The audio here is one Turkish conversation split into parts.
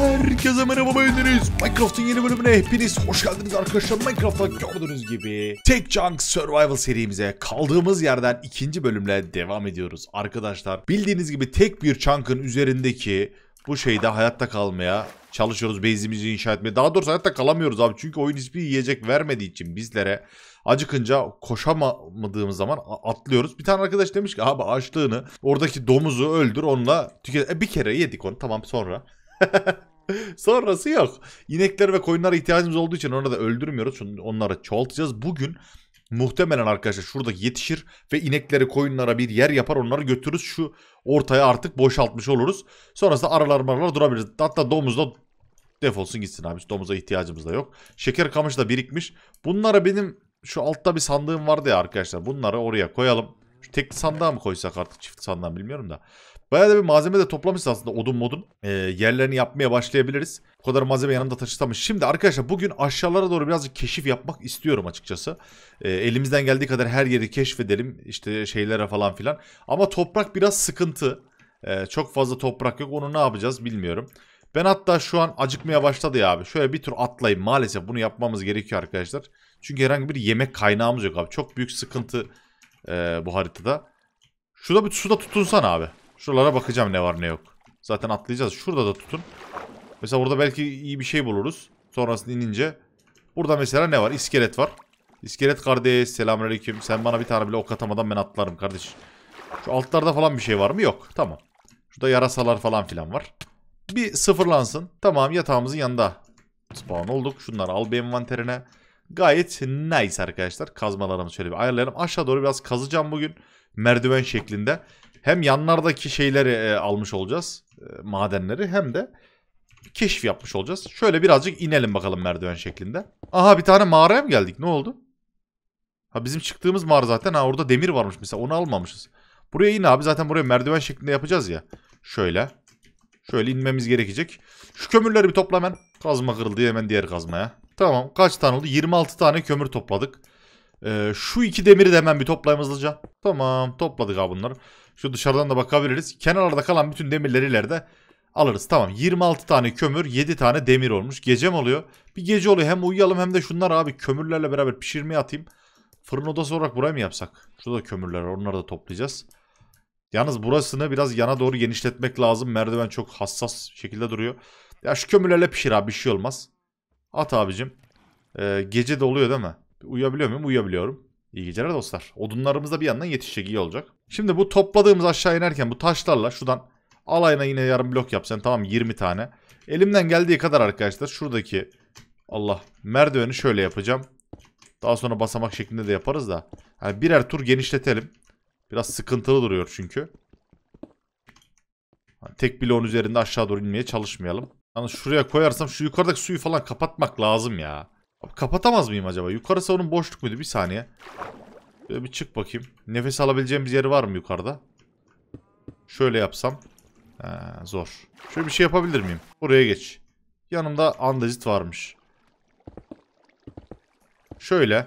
Herkese merhaba beğendiniz. Minecraft'ın yeni bölümüne hepiniz hoş geldiniz arkadaşlar. Minecraft'ta gördüğünüz gibi Tek Junk Survival serimize kaldığımız yerden ikinci bölümle devam ediyoruz. Arkadaşlar bildiğiniz gibi tek bir chunk'ın üzerindeki bu şeyde hayatta kalmaya çalışıyoruz. Base'imizi inşa etmeye. Daha doğrusu hayatta kalamıyoruz abi. Çünkü oyun hiçbir yiyecek vermediği için bizlere acıkınca koşamadığımız zaman atlıyoruz. Bir tane arkadaş demiş ki abi açlığını oradaki domuzu öldür onunla tüket. E, bir kere yedik onu tamam sonra. Sonrası yok. İnekler ve koyunlara ihtiyacımız olduğu için onları da öldürmüyoruz. Onları çoğaltacağız. Bugün muhtemelen arkadaşlar şurada yetişir ve inekleri koyunlara bir yer yapar onları götürürüz. Şu ortaya artık boşaltmış oluruz. Sonrasında aralar maralar durabiliriz. Hatta domuz da defolsun gitsin abi. Domuza ihtiyacımız da yok. Şeker kamış da birikmiş. Bunları benim şu altta bir sandığım vardı ya arkadaşlar. Bunları oraya koyalım. Şu tekli sandığa mı koysak artık çift sandığa bilmiyorum da. Bayağı da bir malzeme de toplamışız aslında odun modun. E, yerlerini yapmaya başlayabiliriz. Bu kadar malzeme yanımda taşıtamış. Şimdi arkadaşlar bugün aşağılara doğru birazcık keşif yapmak istiyorum açıkçası. E, elimizden geldiği kadar her yeri keşfedelim. İşte şeylere falan filan. Ama toprak biraz sıkıntı. E, çok fazla toprak yok. Onu ne yapacağız bilmiyorum. Ben hatta şu an acıkmaya başladı ya abi. Şöyle bir tur atlayayım. Maalesef bunu yapmamız gerekiyor arkadaşlar. Çünkü herhangi bir yemek kaynağımız yok abi. Çok büyük sıkıntı ee, bu haritada. Şurada bir suda tutunsan abi. Şuralara bakacağım ne var ne yok. Zaten atlayacağız. Şurada da tutun. Mesela burada belki iyi bir şey buluruz. Sonrasında inince. Burada mesela ne var? İskelet var. İskelet kardeş selamünaleyküm. Sen bana bir tane bile ok atamadan ben atlarım kardeş. Şu altlarda falan bir şey var mı? Yok. Tamam. Şurada yarasalar falan filan var. Bir sıfırlansın. Tamam yatağımızın yanında. Spawn olduk. Şunları al bir envanterine. Gayet nice arkadaşlar. Kazmalarımı şöyle bir ayarlayalım. Aşağı doğru biraz kazacağım bugün. Merdiven şeklinde. Hem yanlardaki şeyleri e, almış olacağız. E, madenleri hem de keşif yapmış olacağız. Şöyle birazcık inelim bakalım merdiven şeklinde. Aha bir tane mağaraya mı geldik? Ne oldu? Ha bizim çıktığımız mağara zaten. Ha orada demir varmış mesela. Onu almamışız. Buraya in abi. Zaten buraya merdiven şeklinde yapacağız ya. Şöyle. Şöyle inmemiz gerekecek. Şu kömürleri bir topla hemen. Kazma kırıldı hemen diğer kazmaya. Tamam kaç tane oldu? 26 tane kömür topladık. Ee, şu iki demiri de hemen bir toplayalım hızlıca. Tamam topladık abi bunları. Şu dışarıdan da bakabiliriz. Kenarlarda kalan bütün demirleri ileride alırız. Tamam 26 tane kömür 7 tane demir olmuş. Gece mi oluyor? Bir gece oluyor hem uyuyalım hem de şunlar abi kömürlerle beraber pişirmeye atayım. Fırın odası olarak buraya mı yapsak? Şurada kömürler onları da toplayacağız. Yalnız burasını biraz yana doğru genişletmek lazım. Merdiven çok hassas şekilde duruyor. Ya şu kömürlerle pişir abi bir şey olmaz. At abicim. Ee, gece de oluyor değil mi? Uyuyabiliyor muyum? Uyuyabiliyorum. İyi geceler dostlar. Odunlarımız da bir yandan yetişecek iyi olacak. Şimdi bu topladığımız aşağı inerken bu taşlarla şuradan alayına yine yarım blok yapsan tamam 20 tane. Elimden geldiği kadar arkadaşlar şuradaki Allah merdiveni şöyle yapacağım. Daha sonra basamak şeklinde de yaparız da. Yani birer tur genişletelim. Biraz sıkıntılı duruyor çünkü. Tek bloğun üzerinde aşağı doğru inmeye çalışmayalım. Yani şuraya koyarsam şu yukarıdaki suyu falan kapatmak lazım ya. Abi kapatamaz mıyım acaba? Yukarısı onun boşluk muydu? Bir saniye. Böyle bir çık bakayım. Nefes alabileceğim bir yeri var mı yukarıda? Şöyle yapsam. Ha, zor. Şöyle bir şey yapabilir miyim? Oraya geç. Yanımda andezit varmış. Şöyle.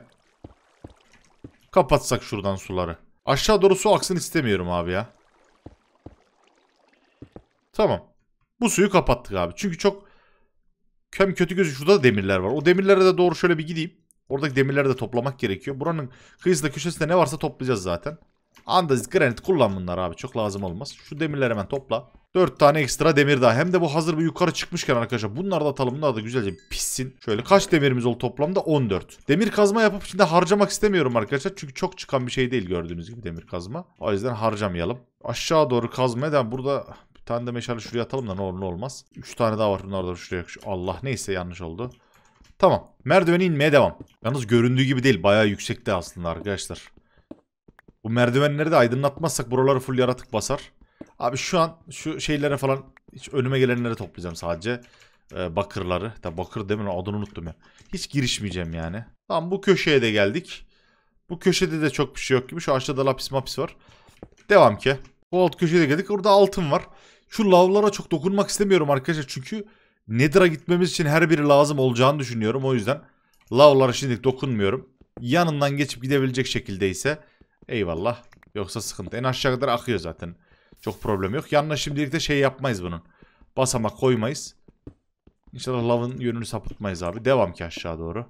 Kapatsak şuradan suları. Aşağı doğru su aksın istemiyorum abi ya. Tamam. Bu suyu kapattık abi. Çünkü çok köm kötü gözük şurada da demirler var. O demirlere de doğru şöyle bir gideyim. Oradaki demirleri de toplamak gerekiyor. Buranın kıyısında köşesinde ne varsa toplayacağız zaten. Andazit granit kullan bunlar abi. Çok lazım olmaz. Şu demirleri hemen topla. 4 tane ekstra demir daha. Hem de bu hazır bir yukarı çıkmışken arkadaşlar. Bunları da atalım. Bunlar da güzelce pissin. Şöyle kaç demirimiz oldu toplamda? 14. Demir kazma yapıp şimdi harcamak istemiyorum arkadaşlar. Çünkü çok çıkan bir şey değil gördüğünüz gibi demir kazma. O yüzden harcamayalım. Aşağı doğru kazmaya Burada tane de meşale şuraya atalım da ne olur ne olmaz. 3 tane daha var bunlar da şuraya. Allah neyse yanlış oldu. Tamam. Merdiveni inmeye devam. Yalnız göründüğü gibi değil. Bayağı yüksekte aslında arkadaşlar. Bu merdivenleri de aydınlatmazsak buraları full yaratık basar. Abi şu an şu şeylere falan hiç önüme gelenleri toplayacağım sadece. Ee, bakırları. Da bakır demin adını unuttum ya. Hiç girişmeyeceğim yani. Tamam bu köşeye de geldik. Bu köşede de çok bir şey yok gibi. Şu aşağıda lapis mapis var. Devam ki. Bu alt köşeye geldik. Orada altın var. Şu lavlara çok dokunmak istemiyorum arkadaşlar. Çünkü nedira gitmemiz için her biri lazım olacağını düşünüyorum. O yüzden lavlara şimdilik dokunmuyorum. Yanından geçip gidebilecek şekildeyse, eyvallah. Yoksa sıkıntı. En aşağı kadar akıyor zaten. Çok problem yok. Yanına şimdilik de şey yapmayız bunun. Basamak koymayız. İnşallah lavın yönünü sapıtmayız abi. Devam ki aşağı doğru.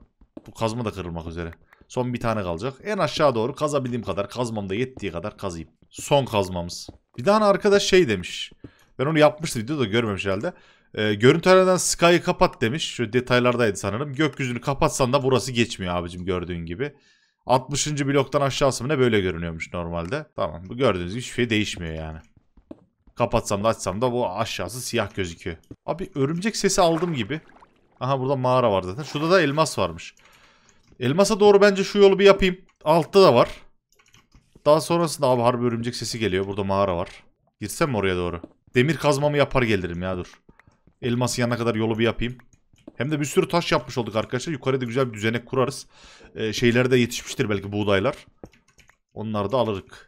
Bu kazma da kırılmak üzere. Son bir tane kalacak. En aşağı doğru kazabildiğim kadar, kazmamda yettiği kadar kazayım. Son kazmamız. Bir tane hani arkadaş şey demiş. Ben onu yapmıştım videoda görmemiş herhalde. E, görüntülerden Sky'ı kapat demiş. Şu detaylardaydı sanırım. Gökyüzünü kapatsan da burası geçmiyor abicim gördüğün gibi. 60. bloktan aşağısı ne böyle görünüyormuş normalde. Tamam bu gördüğünüz gibi şey değişmiyor yani. Kapatsam da açsam da bu aşağısı siyah gözüküyor. Abi örümcek sesi aldım gibi. Aha burada mağara var zaten. Şurada da elmas varmış. Elmasa doğru bence şu yolu bir yapayım. Altta da var. Daha sonrasında abi harbi örümcek sesi geliyor. Burada mağara var. Girsem mi oraya doğru? Demir kazmamı yapar gelirim ya dur. Elması yana kadar yolu bir yapayım. Hem de bir sürü taş yapmış olduk arkadaşlar. Yukarıda güzel bir düzenek kurarız. Ee, şeyler de yetişmiştir belki buğdaylar. Onları da alırık.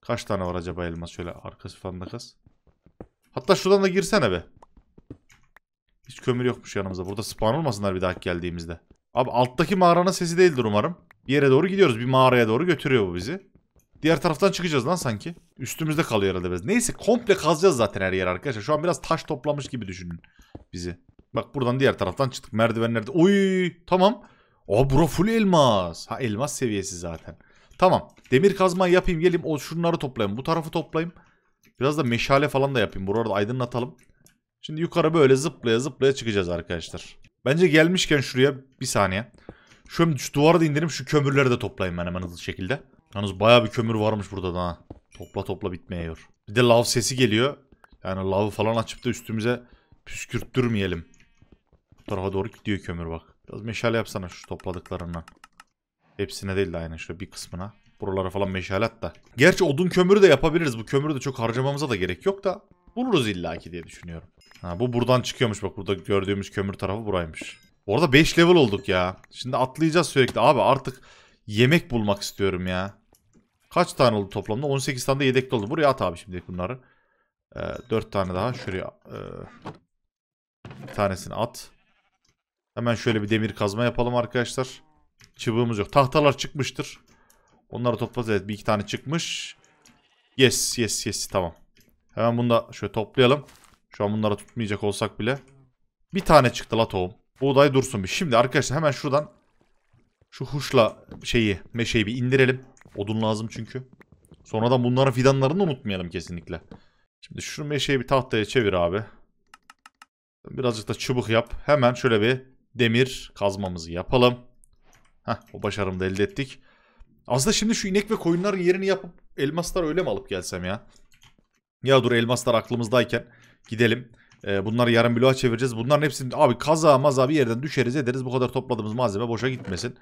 Kaç tane var acaba elmas? Şöyle arkası falan da kaz. Hatta şuradan da girsene be. Hiç kömür yokmuş yanımızda. Burada spawn olmasınlar bir dahaki geldiğimizde. Abi alttaki mağaranın sesi değildir umarım. Bir yere doğru gidiyoruz. Bir mağaraya doğru götürüyor bu bizi. Diğer taraftan çıkacağız lan sanki. Üstümüzde kalıyor herhalde biz. Neyse komple kazacağız zaten her yer arkadaşlar. Şu an biraz taş toplamış gibi düşünün bizi. Bak buradan diğer taraftan çıktık. Merdivenlerde. Oy tamam. O bura full elmas. Ha elmas seviyesi zaten. Tamam. Demir kazma yapayım. Gelim o şunları toplayayım. Bu tarafı toplayayım. Biraz da meşale falan da yapayım. Burada aydınlatalım. Şimdi yukarı böyle zıplaya zıplaya çıkacağız arkadaşlar. Bence gelmişken şuraya bir saniye. Şu, şu duvarı da indirim. Şu kömürleri de toplayayım ben hemen hızlı şekilde. Yalnız baya bir kömür varmış burada da ha. Topla topla bitmiyor. Bir de lav sesi geliyor. Yani lavı falan açıp da üstümüze püskürttürmeyelim. Bu tarafa doğru gidiyor kömür bak. Biraz meşale yapsana şu topladıklarından. Hepsine değil de aynı, şöyle bir kısmına. Buralara falan meşale at da. Gerçi odun kömürü de yapabiliriz. Bu kömürü de çok harcamamıza da gerek yok da. Buluruz illaki diye düşünüyorum. Ha, bu buradan çıkıyormuş bak. Burada gördüğümüz kömür tarafı buraymış. Orada 5 level olduk ya. Şimdi atlayacağız sürekli. Abi artık yemek bulmak istiyorum ya. Kaç tane oldu toplamda? 18 tane de yedekte oldu. Buraya at abi şimdi bunları. Ee, 4 tane daha şuraya e, bir tanesini at. Hemen şöyle bir demir kazma yapalım arkadaşlar. Çıbığımız yok. Tahtalar çıkmıştır. Onları toplarız. Evet bir iki tane çıkmış. Yes yes yes tamam. Hemen bunu da şöyle toplayalım. Şu an bunları tutmayacak olsak bile. Bir tane çıktı la tohum. Buğday dursun bir. Şimdi arkadaşlar hemen şuradan şu huşla şeyi, meşeyi bir indirelim. Odun lazım çünkü. Sonradan bunların fidanlarını da unutmayalım kesinlikle. Şimdi şu meşeyi bir tahtaya çevir abi. Birazcık da çubuk yap. Hemen şöyle bir demir kazmamızı yapalım. Heh, o başarımı da elde ettik. Aslında şimdi şu inek ve koyunların yerini yapıp elmaslar öyle mi alıp gelsem ya? Ya dur elmaslar aklımızdayken gidelim. Ee, bunları yarın bloğa çevireceğiz. Bunların hepsini abi kaza maza bir yerden düşeriz ederiz. Bu kadar topladığımız malzeme boşa gitmesin.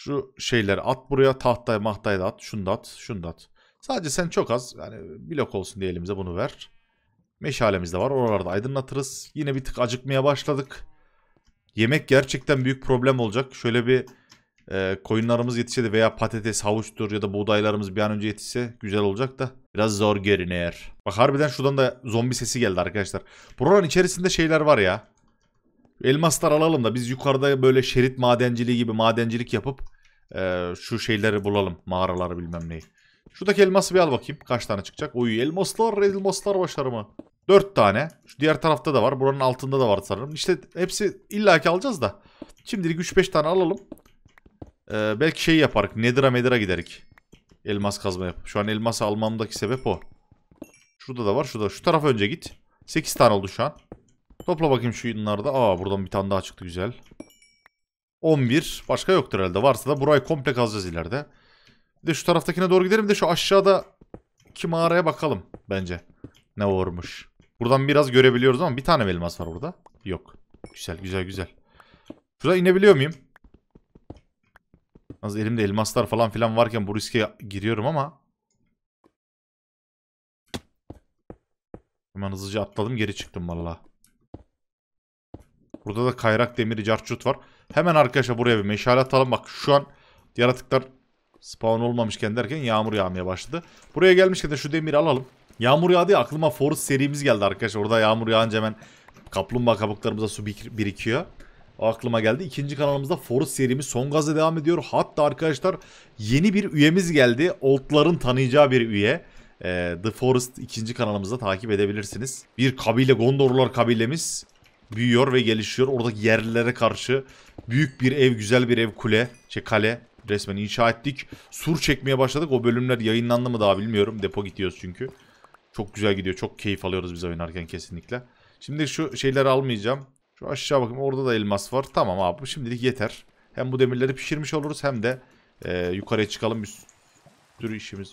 Şu şeyleri at buraya tahtaya mahtaya da at. Şunu da at. Şunu da at. Sadece sen çok az yani blok olsun diye elimize bunu ver. Meşalemiz de var. Oralarda aydınlatırız. Yine bir tık acıkmaya başladık. Yemek gerçekten büyük problem olacak. Şöyle bir e, koyunlarımız yetişse de veya patates, havuçtur ya da buğdaylarımız bir an önce yetişse güzel olacak da biraz zor görünüyor. Bak harbiden şuradan da zombi sesi geldi arkadaşlar. Buranın içerisinde şeyler var ya. Elmaslar alalım da biz yukarıda böyle şerit madenciliği gibi madencilik yapıp e, şu şeyleri bulalım. Mağaraları bilmem neyi. Şuradaki elması bir al bakayım. Kaç tane çıkacak? Oy elmaslar elmaslar başarıma. Dört tane. Şu diğer tarafta da var. Buranın altında da var sanırım. İşte hepsi illaki alacağız da. Şimdilik 3-5 tane alalım. Ee, belki şey yaparık. Nedira medira giderik. Elmas kazma yap. Şu an elması almamdaki sebep o. Şurada da var. Şurada. Şu tarafa önce git. 8 tane oldu şu an. Topla bakayım şu da. Aa buradan bir tane daha çıktı güzel. 11. Başka yoktur herhalde. Varsa da burayı komple kazacağız ileride. Bir de şu taraftakine doğru gidelim. de şu aşağıdaki mağaraya bakalım bence. Ne varmış. Buradan biraz görebiliyoruz ama bir tane elmas var orada. Yok. Güzel güzel güzel. Şurada inebiliyor muyum? Az elimde elmaslar falan filan varken bu riske giriyorum ama. Hemen hızlıca atladım geri çıktım vallahi. Burada da kayrak demiri carçut var. Hemen arkadaşlar buraya bir meşale atalım. Bak şu an yaratıklar spawn olmamışken derken yağmur yağmaya başladı. Buraya gelmişken de şu demiri alalım. Yağmur yağdı ya aklıma Forest serimiz geldi arkadaşlar. Orada yağmur yağınca hemen kaplumbağa kabuklarımıza su birikiyor. O aklıma geldi. İkinci kanalımızda Forest serimiz son gazla devam ediyor. Hatta arkadaşlar yeni bir üyemiz geldi. Oldların tanıyacağı bir üye. Ee, The Forest ikinci kanalımızda takip edebilirsiniz. Bir kabile Gondorlar kabilemiz büyüyor ve gelişiyor. Oradaki yerlilere karşı büyük bir ev, güzel bir ev, kule, şey kale resmen inşa ettik. Sur çekmeye başladık. O bölümler yayınlandı mı daha bilmiyorum. Depo gidiyoruz çünkü. Çok güzel gidiyor. Çok keyif alıyoruz biz oynarken kesinlikle. Şimdi şu şeyleri almayacağım. Şu aşağı bakayım. Orada da elmas var. Tamam abi. Şimdilik yeter. Hem bu demirleri pişirmiş oluruz hem de e, yukarıya çıkalım. Bir sürü işimiz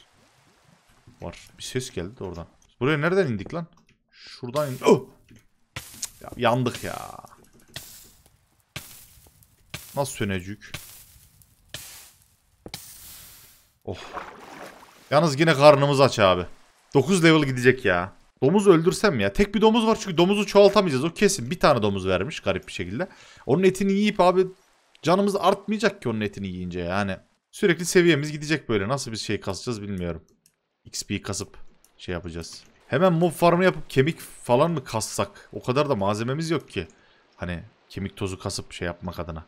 var. Bir ses geldi oradan. Buraya nereden indik lan? Şuradan in... Oh! Ya, yandık ya. Nasıl sönecek? Oh. Yalnız yine karnımız aç abi. 9 level gidecek ya. Domuz öldürsem ya. Tek bir domuz var çünkü domuzu çoğaltamayacağız. O kesin. Bir tane domuz vermiş garip bir şekilde. Onun etini yiyip abi canımız artmayacak ki onun etini yiyince yani. Sürekli seviyemiz gidecek böyle. Nasıl bir şey kasacağız bilmiyorum. XP kasıp şey yapacağız. Hemen mob farmı yapıp kemik falan mı kassak? O kadar da malzememiz yok ki. Hani kemik tozu kasıp şey yapmak adına.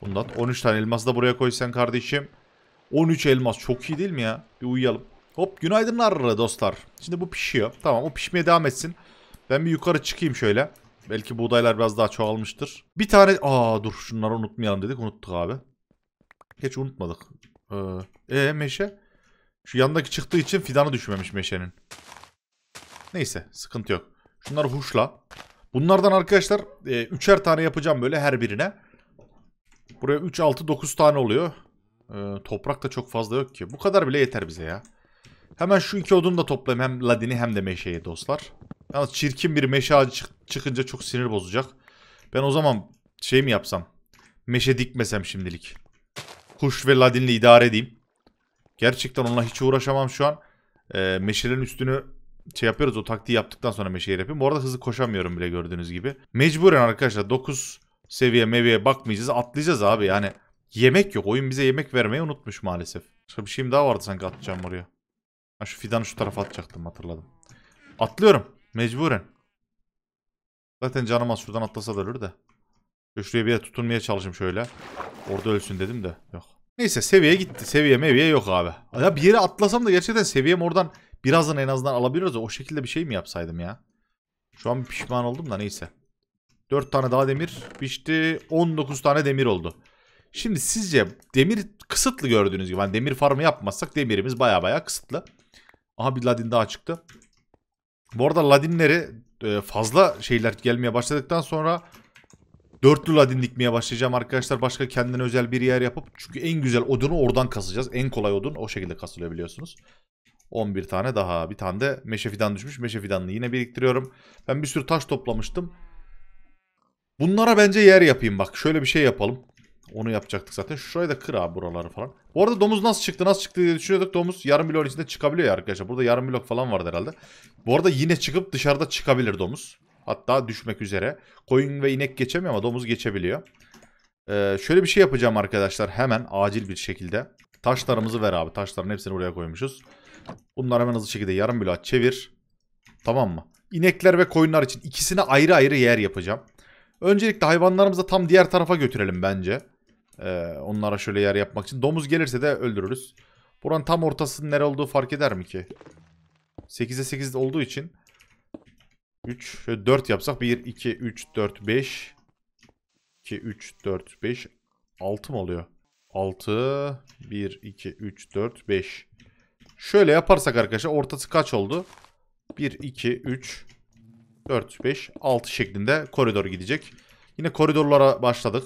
Bundan 13 tane elmas da buraya koysan kardeşim. 13 elmas çok iyi değil mi ya? Bir uyuyalım. Hop günaydınlar dostlar. Şimdi bu pişiyor. Tamam o pişmeye devam etsin. Ben bir yukarı çıkayım şöyle. Belki buğdaylar biraz daha çoğalmıştır. Bir tane... Aa dur şunları unutmayalım dedik. Unuttuk abi. Geç unutmadık. Ee, ee meşe? Şu yandaki çıktığı için fidanı düşmemiş meşenin. Neyse sıkıntı yok. Şunları huşla. Bunlardan arkadaşlar e, üçer tane yapacağım böyle her birine. Buraya 3, 6, 9 tane oluyor. E, toprak da çok fazla yok ki. Bu kadar bile yeter bize ya. Hemen şu iki odunu da toplayayım. Hem ladini hem de meşeyi dostlar. Yalnız çirkin bir meşe ağacı çık çıkınca çok sinir bozacak. Ben o zaman şey mi yapsam? Meşe dikmesem şimdilik. Huş ve ladinle idare edeyim. Gerçekten onunla hiç uğraşamam şu an. E, meşelerin üstünü şey yapıyoruz o taktiği yaptıktan sonra meşeyi yapayım. Bu arada hızlı koşamıyorum bile gördüğünüz gibi. Mecburen arkadaşlar 9 seviye meviye bakmayacağız atlayacağız abi yani. Yemek yok oyun bize yemek vermeyi unutmuş maalesef. Başka bir şeyim daha vardı sanki atacağım oraya. Ha şu fidanı şu tarafa atacaktım hatırladım. Atlıyorum mecburen. Zaten canım az şuradan atlasa da ölür de. Şuraya bir yere tutunmaya çalışayım şöyle. Orada ölsün dedim de yok. Neyse seviye gitti. Seviye meviye yok abi. Ya bir yere atlasam da gerçekten seviyem oradan Birazdan en azından alabiliriz o şekilde bir şey mi yapsaydım ya? Şu an pişman oldum da neyse. 4 tane daha demir pişti. 19 tane demir oldu. Şimdi sizce demir kısıtlı gördüğünüz gibi. Yani demir farmı yapmazsak demirimiz baya baya kısıtlı. Aha bir ladin daha çıktı. Bu arada ladinleri e, fazla şeyler gelmeye başladıktan sonra dörtlü ladin dikmeye başlayacağım arkadaşlar. Başka kendine özel bir yer yapıp çünkü en güzel odunu oradan kasacağız. En kolay odun o şekilde kasılıyor biliyorsunuz. 11 tane daha. Bir tane de meşe fidan düşmüş. Meşe fidanını yine biriktiriyorum. Ben bir sürü taş toplamıştım. Bunlara bence yer yapayım bak. Şöyle bir şey yapalım. Onu yapacaktık zaten. Şurayı da kır abi buraları falan. Bu arada domuz nasıl çıktı nasıl çıktı diye düşünüyorduk. Domuz yarım bloğun içinde çıkabiliyor ya arkadaşlar. Burada yarım blok falan vardı herhalde. Bu arada yine çıkıp dışarıda çıkabilir domuz. Hatta düşmek üzere. Koyun ve inek geçemiyor ama domuz geçebiliyor. Ee, şöyle bir şey yapacağım arkadaşlar. Hemen acil bir şekilde. Taşlarımızı ver abi. Taşların hepsini buraya koymuşuz. Bunları hemen hızlı şekilde yarım bloğa çevir. Tamam mı? İnekler ve koyunlar için ikisine ayrı ayrı yer yapacağım. Öncelikle hayvanlarımızı tam diğer tarafa götürelim bence. Ee, onlara şöyle yer yapmak için. Domuz gelirse de öldürürüz. Buranın tam ortasının nere olduğu fark eder mi ki? 8'e 8 olduğu için 3, şöyle 4 yapsak 1, 2, 3, 4, 5 2, 3, 4, 5 6 mı oluyor? 6 1, 2, 3, 4, 5 Şöyle yaparsak arkadaşlar ortası kaç oldu? 1, 2, 3, 4, 5, 6 şeklinde koridor gidecek. Yine koridorlara başladık.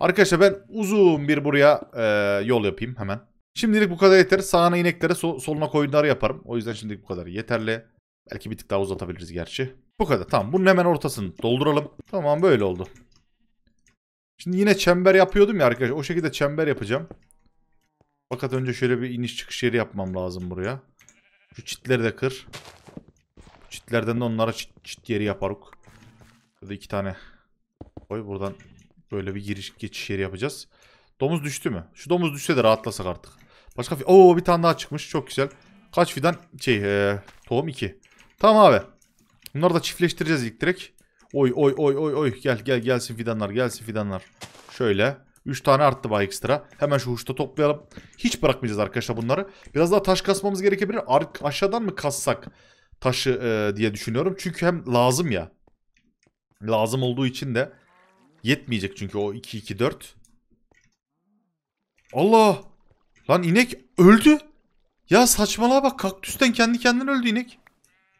Arkadaşlar ben uzun bir buraya e, yol yapayım hemen. Şimdilik bu kadar yeter. Sağına ineklere sol, soluna koyunları yaparım. O yüzden şimdilik bu kadar yeterli. Belki bir tık daha uzatabiliriz gerçi. Bu kadar tamam. Bunun hemen ortasını dolduralım. Tamam böyle oldu. Şimdi yine çember yapıyordum ya arkadaşlar. O şekilde çember yapacağım. Fakat önce şöyle bir iniş çıkış yeri yapmam lazım buraya. Şu çitleri de kır. Çitlerden de onlara çit, çit yeri yaparuk. Burada iki tane koy. Buradan böyle bir giriş geçiş yeri yapacağız. Domuz düştü mü? Şu domuz düşse de rahatlasak artık. Başka Oo bir tane daha çıkmış. Çok güzel. Kaç fidan? Şey ee, tohum iki. Tamam abi. Bunları da çiftleştireceğiz ilk direkt. Oy oy oy oy oy. Gel gel gelsin fidanlar gelsin fidanlar. Şöyle. 3 tane arttı bay ekstra. Hemen şu uçta toplayalım. Hiç bırakmayacağız arkadaşlar bunları. Biraz daha taş kasmamız gerekebilir. Ar aşağıdan mı kassak taşı e, diye düşünüyorum. Çünkü hem lazım ya. Lazım olduğu için de yetmeyecek çünkü o 2-2-4. Allah! Lan inek öldü. Ya saçmalığa bak kaktüsten kendi kendine öldü inek.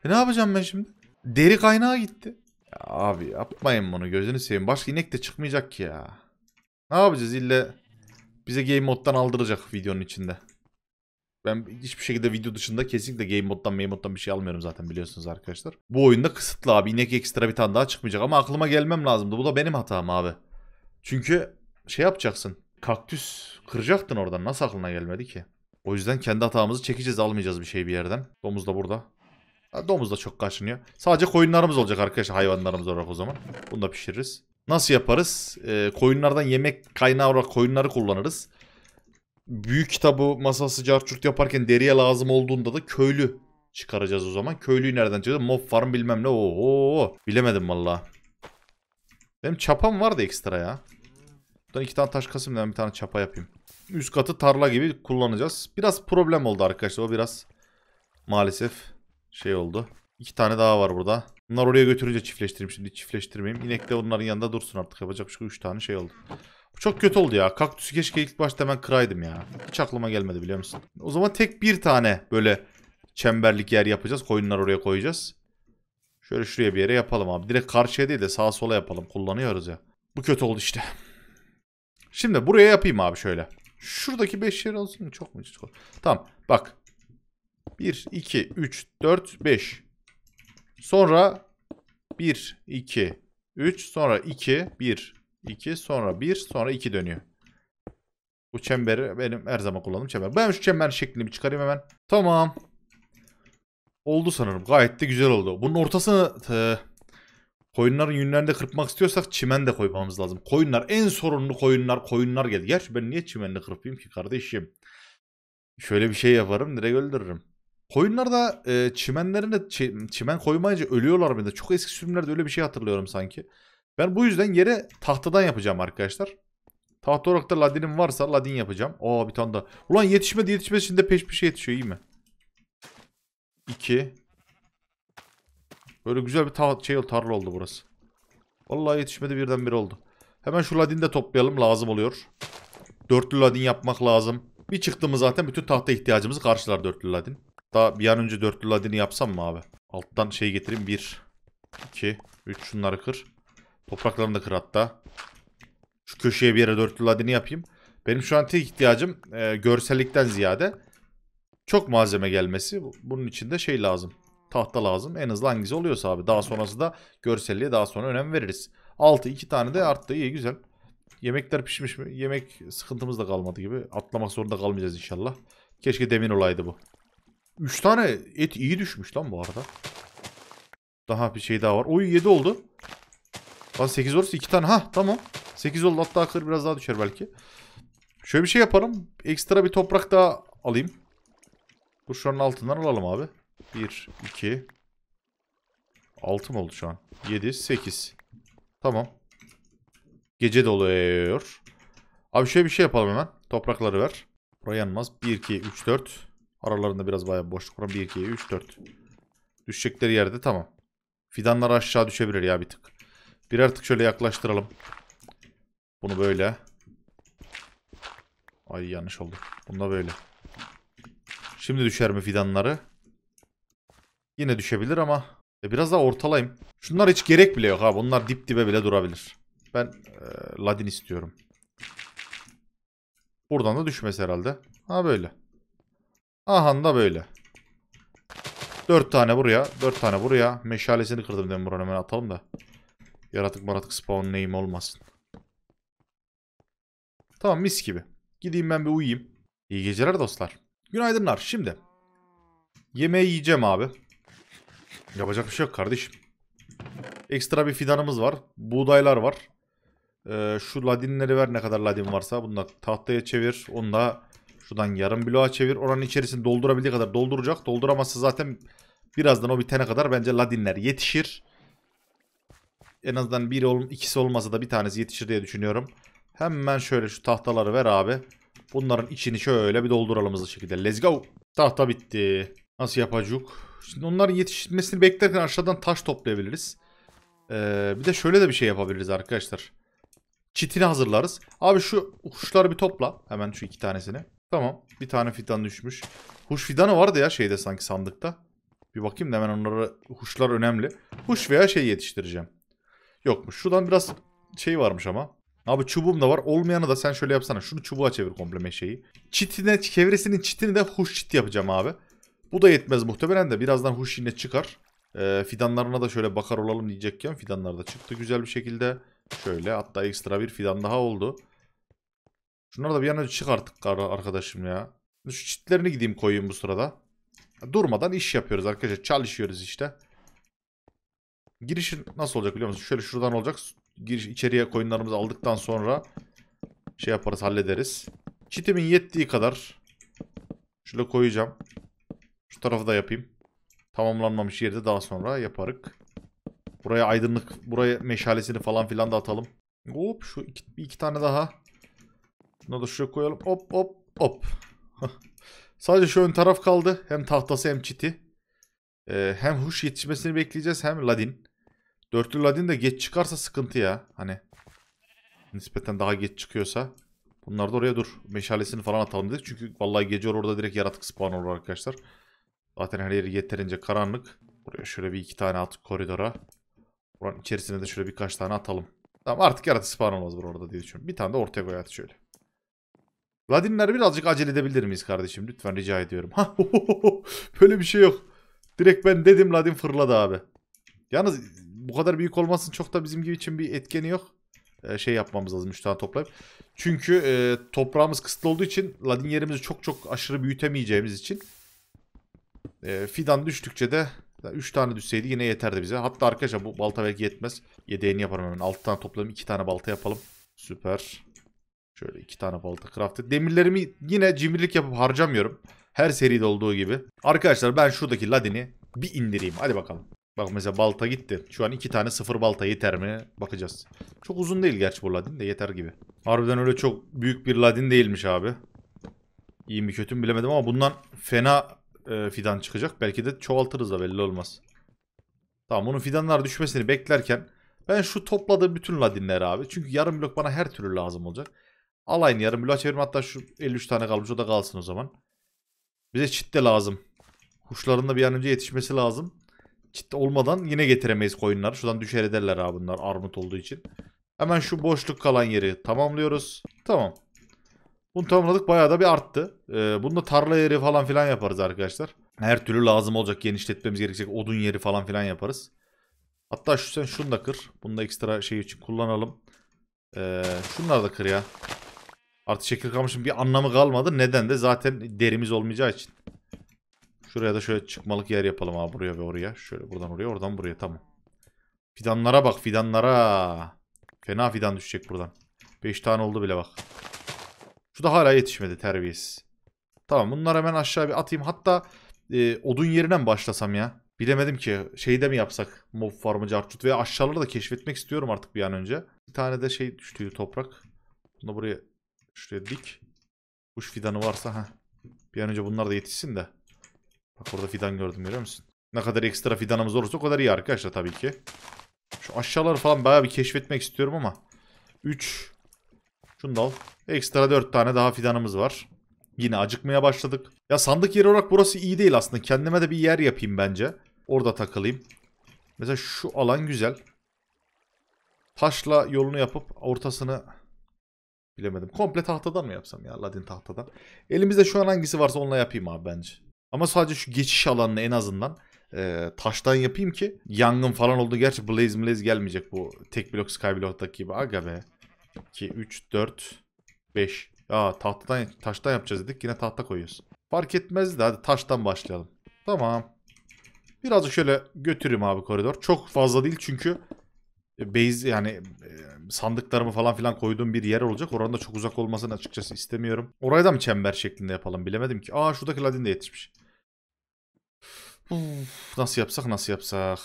E ne yapacağım ben şimdi? Deri kaynağı gitti. Ya abi yapmayın bunu gözünü seveyim. Başka inek de çıkmayacak ki ya. Ne yapacağız illa bize game moddan aldıracak videonun içinde. Ben hiçbir şekilde video dışında kesinlikle game moddan, game moddan bir şey almıyorum zaten biliyorsunuz arkadaşlar. Bu oyunda kısıtlı abi. İnek ekstra bir tane daha çıkmayacak ama aklıma gelmem lazımdı. Bu da benim hatam abi. Çünkü şey yapacaksın. Kaktüs kıracaktın oradan. Nasıl aklına gelmedi ki? O yüzden kendi hatamızı çekeceğiz. Almayacağız bir şey bir yerden. Domuz da burada. domuz da çok kaçınıyor. Sadece koyunlarımız olacak arkadaşlar. Hayvanlarımız olarak o zaman. Bunu da pişiririz. Nasıl yaparız? E, koyunlardan yemek kaynağı olarak koyunları kullanırız. Büyük kitabı masası carçurt yaparken deriye lazım olduğunda da köylü çıkaracağız o zaman. Köylüyü nereden çıkacağız? Mob farm bilmem ne. Oo, bilemedim valla. Benim çapam vardı ekstra ya. Buradan iki tane taş kasımdan bir tane çapa yapayım. Üst katı tarla gibi kullanacağız. Biraz problem oldu arkadaşlar. O biraz maalesef şey oldu. İki tane daha var burada. Bunlar oraya götürünce çiftleştireyim şimdi. Çiftleştirmeyeyim. İnek de onların yanında dursun artık. Yapacak şu şey 3 tane şey oldu. Bu çok kötü oldu ya. Kaktüsü keşke ilk başta hemen kıraydım ya. Hiç aklıma gelmedi biliyor musun? O zaman tek bir tane böyle çemberlik yer yapacağız. Koyunlar oraya koyacağız. Şöyle şuraya bir yere yapalım abi. Direkt karşıya değil de sağa sola yapalım. Kullanıyoruz ya. Bu kötü oldu işte. Şimdi buraya yapayım abi şöyle. Şuradaki 5 yer olsun. Çok mu? Çok. Tamam. Bak. 1, 2, 3, 4, 5. Sonra 1, 2, 3. Sonra 2, 1, 2. Sonra 1, sonra 2 dönüyor. Bu çemberi benim her zaman kullandığım çember. Ben şu çember şeklini bir çıkarayım hemen. Tamam. Oldu sanırım. Gayet de güzel oldu. Bunun ortasını koyunların yünlerinde kırpmak istiyorsak çimen de koymamız lazım. Koyunlar en sorunlu koyunlar koyunlar geldi. Gerçi ben niye çimenle kırpayım ki kardeşim? Şöyle bir şey yaparım direkt öldürürüm. Koyunlarda e, çimenlerine çimen koymayınca ölüyorlar bende. Çok eski sürümlerde öyle bir şey hatırlıyorum sanki. Ben bu yüzden yere tahtadan yapacağım arkadaşlar. Tahta olarak da ladinim varsa ladin yapacağım. Oo bir tane daha. Ulan yetişmedi yetişmedi şimdi peş peşe yetişiyor iyi mi? 2 Böyle güzel bir ta şey, tarla oldu burası. Vallahi yetişmedi birden bir oldu. Hemen şu ladin de toplayalım lazım oluyor. Dörtlü ladin yapmak lazım. Bir çıktı mı zaten bütün tahta ihtiyacımızı karşılar dörtlü ladin. Hatta bir an önce dörtlü ladini yapsam mı abi? Alttan şey getireyim. Bir, iki, üç şunları kır. Topraklarını da kır hatta. Şu köşeye bir yere dörtlü ladini yapayım. Benim şu an tek ihtiyacım e, görsellikten ziyade çok malzeme gelmesi. Bunun için de şey lazım. Tahta lazım. En hızlı hangisi oluyorsa abi. Daha sonrası da görselliğe daha sonra önem veririz. Altı iki tane de arttı. İyi güzel. Yemekler pişmiş mi? Yemek sıkıntımız da kalmadı gibi. Atlamak zorunda kalmayacağız inşallah. Keşke demin olaydı bu. Üç tane et iyi düşmüş lan bu arada. Daha bir şey daha var. Oy yedi oldu. Lan sekiz olursa iki tane. Ha tamam. Sekiz oldu hatta kır biraz daha düşer belki. Şöyle bir şey yaparım. Ekstra bir toprak daha alayım. Dur şu an altından alalım abi. Bir, iki. Altı mı oldu şu an? Yedi, sekiz. Tamam. Gece de oluyor. Abi şöyle bir şey yapalım hemen. Toprakları ver. Buraya yanmaz. 1, 2, 3, 4. Aralarında biraz bayağı boşluk var. 1, 2, 3, 4. Düşecekleri yerde tamam. Fidanlar aşağı düşebilir ya bir tık. Birer tık şöyle yaklaştıralım. Bunu böyle. Ay yanlış oldu. Bunda böyle. Şimdi düşer mi fidanları? Yine düşebilir ama e, biraz daha ortalayım. Şunlar hiç gerek bile yok ha. Bunlar dip dibe bile durabilir. Ben e, Ladin istiyorum. Buradan da düşmesi herhalde. Ha böyle. Ahan da böyle. Dört tane buraya. Dört tane buraya. Meşalesini kırdım demin buranın hemen atalım da. Yaratık maratık spawn neyim olmasın. Tamam mis gibi. Gideyim ben bir uyuyayım. İyi geceler dostlar. Günaydınlar. Şimdi. Yemeği yiyeceğim abi. Yapacak bir şey yok kardeşim. Ekstra bir fidanımız var. Buğdaylar var. Ee, şu ladinleri ver ne kadar ladin varsa. Bunu da tahtaya çevir. Onu da Şuradan yarım bloğa çevir. Oranın içerisini doldurabildiği kadar dolduracak. Dolduramazsa zaten birazdan o bitene kadar bence Ladinler yetişir. En azından biri ol ikisi olmasa da bir tanesi yetişir diye düşünüyorum. Hemen şöyle şu tahtaları ver abi. Bunların içini şöyle bir dolduralım hızlı şekilde. Let's go. Tahta bitti. Nasıl yapacak? Şimdi onların yetişmesini beklerken aşağıdan taş toplayabiliriz. Ee, bir de şöyle de bir şey yapabiliriz arkadaşlar. Çitini hazırlarız. Abi şu kuşları bir topla. Hemen şu iki tanesini. Tamam. Bir tane fidan düşmüş. Huş fidanı vardı ya şeyde sanki sandıkta. Bir bakayım da hemen onlara huşlar önemli. Huş veya şey yetiştireceğim. Yokmuş. Şuradan biraz şey varmış ama. Abi çubuğum da var. Olmayanı da sen şöyle yapsana. Şunu çubuğa çevir komple meşeyi. Çitine, çevresinin çitini de huş çit yapacağım abi. Bu da yetmez muhtemelen de. Birazdan huş yine çıkar. E, fidanlarına da şöyle bakar olalım diyecekken fidanlar da çıktı güzel bir şekilde. Şöyle hatta ekstra bir fidan daha oldu. Şunları da bir an önce çık artık arkadaşım ya. Şu çitlerini gideyim koyayım bu sırada. Durmadan iş yapıyoruz arkadaşlar. Çalışıyoruz işte. Girişi nasıl olacak biliyor musunuz? Şöyle şuradan olacak. Giriş içeriye koyunlarımızı aldıktan sonra şey yaparız hallederiz. Çitimin yettiği kadar şöyle koyacağım. Şu tarafı da yapayım. Tamamlanmamış yerde daha sonra yaparık. Buraya aydınlık, buraya meşalesini falan filan da atalım. Hop şu iki, iki tane daha. Şunu da şuraya koyalım. Hop hop hop. Sadece şu ön taraf kaldı. Hem tahtası hem çiti. Ee, hem huş yetişmesini bekleyeceğiz hem ladin. Dörtlü ladin de geç çıkarsa sıkıntı ya. Hani nispeten daha geç çıkıyorsa. Bunlar da oraya dur. Meşalesini falan atalım dedik. Çünkü vallahi gece orada direkt yaratık spawn olur arkadaşlar. Zaten her yeri yeterince karanlık. Buraya şöyle bir iki tane at koridora. Buranın içerisine de şöyle birkaç tane atalım. Tamam artık yaratık spawn olmaz burada diye düşünüyorum. Bir tane de ortaya koy şöyle. Vladimir'e birazcık acele edebilir miyiz kardeşim? Lütfen rica ediyorum. Ha, böyle bir şey yok. Direkt ben dedim Vladimir fırladı abi. Yalnız bu kadar büyük olmasın çok da bizim gibi için bir etkeni yok. Ee, şey yapmamız lazım 3 tane toplayıp. Çünkü e, toprağımız kısıtlı olduğu için Ladin yerimizi çok çok aşırı büyütemeyeceğimiz için e, fidan düştükçe de 3 tane düşseydi yine yeterdi bize. Hatta arkadaşlar bu balta belki yetmez. Yedeğini yaparım hemen. 6 tane toplayalım 2 tane balta yapalım. Süper. Şöyle iki tane balta craft et. Demirlerimi yine cimrilik yapıp harcamıyorum. Her seride olduğu gibi. Arkadaşlar ben şuradaki ladini bir indireyim. Hadi bakalım. Bak mesela balta gitti. Şu an iki tane sıfır balta yeter mi? Bakacağız. Çok uzun değil gerçi bu ladin de yeter gibi. Harbiden öyle çok büyük bir ladin değilmiş abi. İyi mi kötü mü bilemedim ama bundan fena e, fidan çıkacak. Belki de çoğaltırız da belli olmaz. Tamam bunun fidanlar düşmesini beklerken ben şu topladığım bütün ladinleri abi. Çünkü yarım blok bana her türlü lazım olacak. Al aynı yarım bloğa çevirme. Hatta şu 53 tane kalmış. O da kalsın o zaman. Bize çit de lazım. Kuşların da bir an önce yetişmesi lazım. Çit olmadan yine getiremeyiz koyunları. Şuradan düşer ederler abi bunlar armut olduğu için. Hemen şu boşluk kalan yeri tamamlıyoruz. Tamam. Bunu tamamladık bayağı da bir arttı. Ee, bunu da tarla yeri falan filan yaparız arkadaşlar. Her türlü lazım olacak genişletmemiz gerekecek odun yeri falan filan yaparız. Hatta şu sen şunu da kır. Bunu da ekstra şey için kullanalım. Ee, şunları da kır ya. Artık şekil kamışın bir anlamı kalmadı. Neden de zaten derimiz olmayacağı için. Şuraya da şöyle çıkmalık yer yapalım abi buraya ve oraya. Şöyle buradan oraya oradan buraya tamam. Fidanlara bak fidanlara. Fena fidan düşecek buradan. 5 tane oldu bile bak. Şu da hala yetişmedi terbiyesiz. Tamam bunları hemen aşağı bir atayım. Hatta e, odun yerinden başlasam ya? Bilemedim ki şeyde mi yapsak mob farmı cartut veya aşağıları da keşfetmek istiyorum artık bir an önce. Bir tane de şey düştü toprak. Bunu buraya Şuraya dik. Kuş fidanı varsa ha. Bir an önce bunlar da yetişsin de. Bak orada fidan gördüm görüyor musun? Ne kadar ekstra fidanımız olursa o kadar iyi arkadaşlar tabii ki. Şu aşağıları falan bayağı bir keşfetmek istiyorum ama. 3. Şunu da al. Ekstra 4 tane daha fidanımız var. Yine acıkmaya başladık. Ya sandık yeri olarak burası iyi değil aslında. Kendime de bir yer yapayım bence. Orada takılayım. Mesela şu alan güzel. Taşla yolunu yapıp ortasını Bilemedim. Komple tahtadan mı yapsam ya? Aladdin tahtadan. Elimizde şu an hangisi varsa onunla yapayım abi bence. Ama sadece şu geçiş alanını en azından e, taştan yapayım ki yangın falan oldu. Gerçi Blaze Blaze gelmeyecek bu tek blok Skyblock'taki gibi. Aga be. 2, 3, 4, 5. Aa tahtadan, taştan yapacağız dedik. Yine tahta koyuyoruz. Fark etmez de hadi taştan başlayalım. Tamam. Birazcık şöyle götüreyim abi koridor. Çok fazla değil çünkü base yani e, sandıklarımı falan filan koyduğum bir yer olacak. Oranın da çok uzak olmasını açıkçası istemiyorum. Orayı da mı çember şeklinde yapalım bilemedim ki. Aa şuradaki ladin de yetişmiş. Uf, nasıl yapsak nasıl yapsak.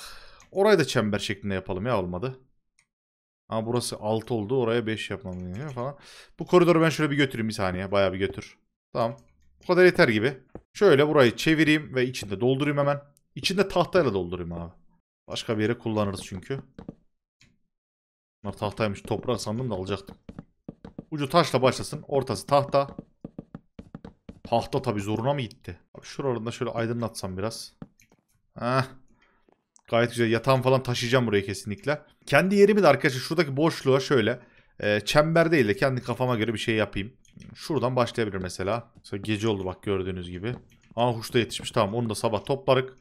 Orayı da çember şeklinde yapalım ya olmadı. Ama burası 6 oldu oraya 5 yapmam gerekiyor falan. Bu koridoru ben şöyle bir götüreyim bir saniye. Bayağı bir götür. Tamam. Bu kadar yeter gibi. Şöyle burayı çevireyim ve içinde doldurayım hemen. İçinde tahtayla doldurayım abi. Başka bir yere kullanırız çünkü. Bunlar tahtaymış. Toprak sandım da alacaktım. Ucu taşla başlasın. Ortası tahta. Tahta tabi zoruna mı gitti? Abi şuralarında şöyle aydınlatsam biraz. Heh. Gayet güzel. Yatağım falan taşıyacağım buraya kesinlikle. Kendi yerimi de arkadaşlar şuradaki boşluğa şöyle e, çember değil de kendi kafama göre bir şey yapayım. Şuradan başlayabilir mesela. Mesela gece oldu bak gördüğünüz gibi. Aa huş da yetişmiş. Tamam onu da sabah toplarık.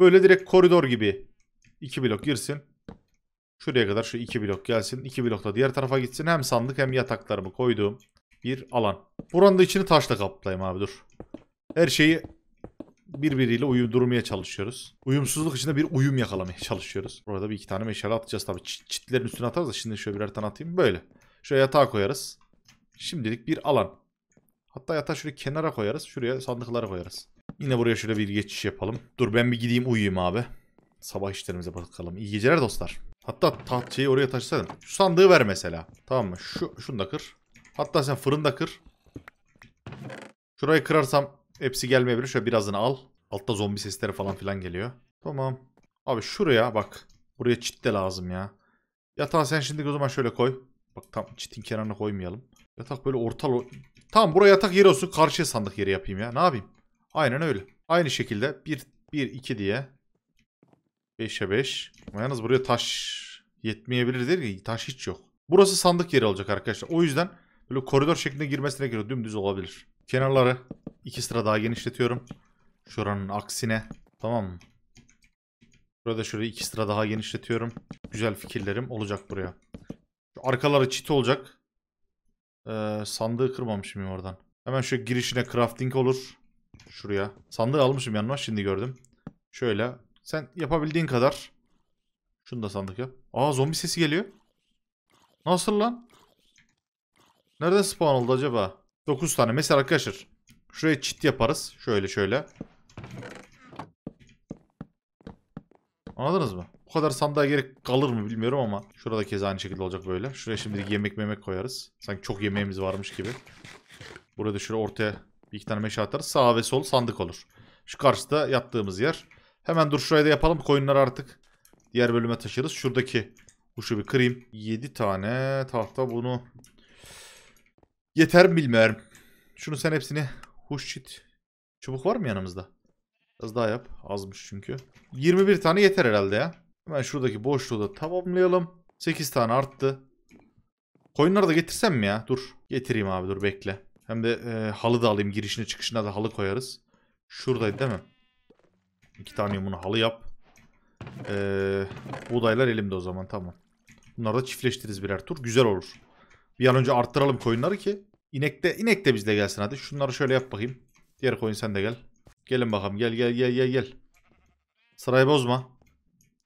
Böyle direkt koridor gibi iki blok girsin. Şuraya kadar şu iki blok gelsin. iki blokla diğer tarafa gitsin. Hem sandık hem yataklarımı koyduğum bir alan. Buranın da içini taşla kaplayayım abi dur. Her şeyi birbiriyle uyudurmaya çalışıyoruz. Uyumsuzluk içinde bir uyum yakalamaya çalışıyoruz. Burada bir iki tane meşale atacağız tabii. Çitlerin üstüne atarız da şimdi şöyle birer tane atayım. Böyle. Şuraya yatağı koyarız. Şimdilik bir alan. Hatta yatağı şöyle kenara koyarız. Şuraya sandıkları koyarız. Yine buraya şöyle bir geçiş yapalım. Dur ben bir gideyim uyuyayım abi. Sabah işlerimize bakalım. İyi geceler dostlar. Hatta tahtçayı oraya taşısana. Şu sandığı ver mesela. Tamam mı? Şu, şunu da kır. Hatta sen fırında kır. Şurayı kırarsam hepsi gelmeyebilir. Şöyle birazını al. Altta zombi sesleri falan filan geliyor. Tamam. Abi şuraya bak. Buraya çit de lazım ya. Yatağı sen şimdi o zaman şöyle koy. Bak tam çitin kenarına koymayalım. Yatak böyle ortal... Tamam buraya yatak yeri olsun. Karşıya sandık yeri yapayım ya. Ne yapayım? Aynen öyle. Aynı şekilde 1, 1, 2 diye 5'e 5. Ama yalnız buraya taş yetmeyebilir değil ki. Taş hiç yok. Burası sandık yeri olacak arkadaşlar. O yüzden böyle koridor şeklinde girmesine göre dümdüz olabilir. Kenarları iki sıra daha genişletiyorum. Şuranın aksine. Tamam mı? Burada şöyle iki sıra daha genişletiyorum. Güzel fikirlerim olacak buraya. Şu arkaları çit olacak. Ee, sandığı kırmamışım oradan. Hemen şu girişine crafting olur. Şuraya. Sandığı almışım yanıma şimdi gördüm. Şöyle sen yapabildiğin kadar. Şunu da sandık yap. Aa zombi sesi geliyor. Nasıl lan? Nerede spawn oldu acaba? 9 tane. Mesela arkadaşlar. Şuraya çit yaparız. Şöyle şöyle. Anladınız mı? Bu kadar sandığa gerek kalır mı bilmiyorum ama. Şurada kez aynı şekilde olacak böyle. Şuraya şimdi yemek yemek koyarız. Sanki çok yemeğimiz varmış gibi. Burada şöyle ortaya bir iki tane meşe atarız. Sağ ve sol sandık olur. Şu karşıda yattığımız yer. Hemen dur şurayı da yapalım. Koyunları artık diğer bölüme taşırız. Şuradaki kuşu bir kırayım. 7 tane tahta bunu. Yeter mi bilmiyorum. Şunu sen hepsini huşşit. Çubuk var mı yanımızda? az daha yap. Azmış çünkü. 21 tane yeter herhalde ya. Hemen şuradaki boşluğu da tamamlayalım. 8 tane arttı. Koyunları da getirsem mi ya? Dur. Getireyim abi dur bekle. Hem de e, halı da alayım. Girişine çıkışına da halı koyarız. Şuradaydı değil mi? İki tane yumunu halı yap. Ee, buğdaylar elimde o zaman tamam. Bunları da çiftleştiririz birer tur. Güzel olur. Bir an önce arttıralım koyunları ki. İnek de, inek de bizle gelsin hadi. Şunları şöyle yap bakayım. Diğer koyun sen de gel. Gelin bakalım gel gel gel gel gel. Sırayı bozma.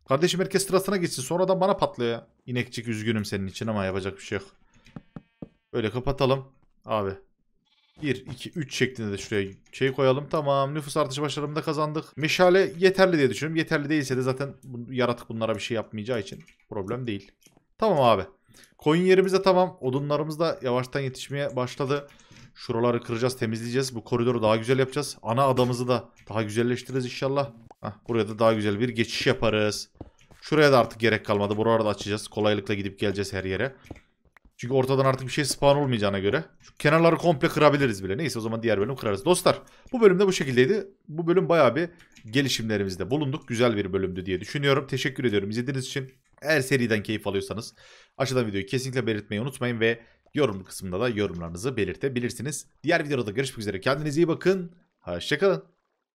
Kardeşim herkes sırasına gitsin. Sonradan bana patlıyor ya. İnekçik üzgünüm senin için ama yapacak bir şey yok. Böyle kapatalım. Abi 1, 2, 3 şeklinde de şuraya şey koyalım. Tamam nüfus artışı başarımında kazandık. Meşale yeterli diye düşünüyorum. Yeterli değilse de zaten bu, yaratık bunlara bir şey yapmayacağı için problem değil. Tamam abi. Koyun yerimizde tamam. Odunlarımız da yavaştan yetişmeye başladı. Şuraları kıracağız, temizleyeceğiz. Bu koridoru daha güzel yapacağız. Ana adamızı da daha güzelleştiririz inşallah. Heh, buraya da daha güzel bir geçiş yaparız. Şuraya da artık gerek kalmadı. Buraları da açacağız. Kolaylıkla gidip geleceğiz her yere. Çünkü ortadan artık bir şey spawn olmayacağına göre. Şu kenarları komple kırabiliriz bile. Neyse o zaman diğer bölüm kırarız. Dostlar bu bölümde bu şekildeydi. Bu bölüm bayağı bir gelişimlerimizde bulunduk. Güzel bir bölümdü diye düşünüyorum. Teşekkür ediyorum izlediğiniz için. Eğer seriden keyif alıyorsanız aşağıda videoyu kesinlikle belirtmeyi unutmayın ve yorum kısmında da yorumlarınızı belirtebilirsiniz. Diğer videoda görüşmek üzere. Kendinize iyi bakın. Hoşçakalın.